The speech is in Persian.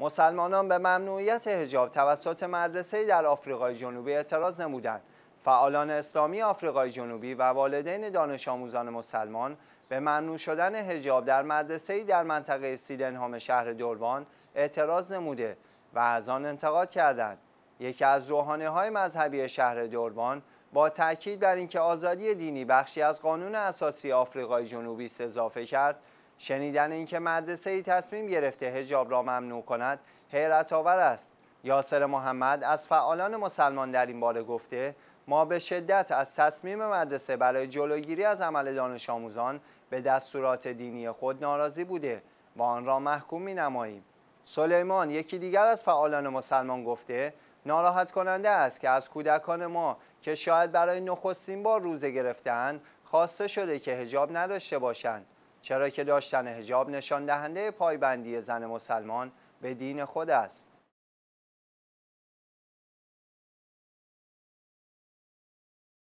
مسلمانان به ممنوعیت حجاب توسط مدرسه در آفریقای جنوبی اعتراض نمودند. فعالان اسلامی آفریقای جنوبی و والدین دانش آموزان مسلمان به ممنوع شدن هجاب در مدرسه در منطقه سیدنهام شهر دوربان اعتراض نموده و از آن انتقاد کردند. یکی از روحانه های مذهبی شهر دوربان با تاکید بر اینکه آزادی دینی بخشی از قانون اساسی آفریقای جنوبی است کرد شنیدن اینکه مدرسه ای تصمیم گرفته هجاب را ممنوع کند حیرت آور است یاسر محمد از فعالان مسلمان در این باره گفته ما به شدت از تصمیم مدرسه برای جلوگیری از عمل دانش آموزان به دستورات دینی خود ناراضی بوده و آن را محکوم می نماییم. سلیمان یکی دیگر از فعالان مسلمان گفته ناراحت کننده است که از کودکان ما که شاید برای نخستین بار روزه گرفتن خواسته شده که هجاب نداشته باشند چرا که داشتن هجاب نشان دهنده پایبندی زن مسلمان به دین خود است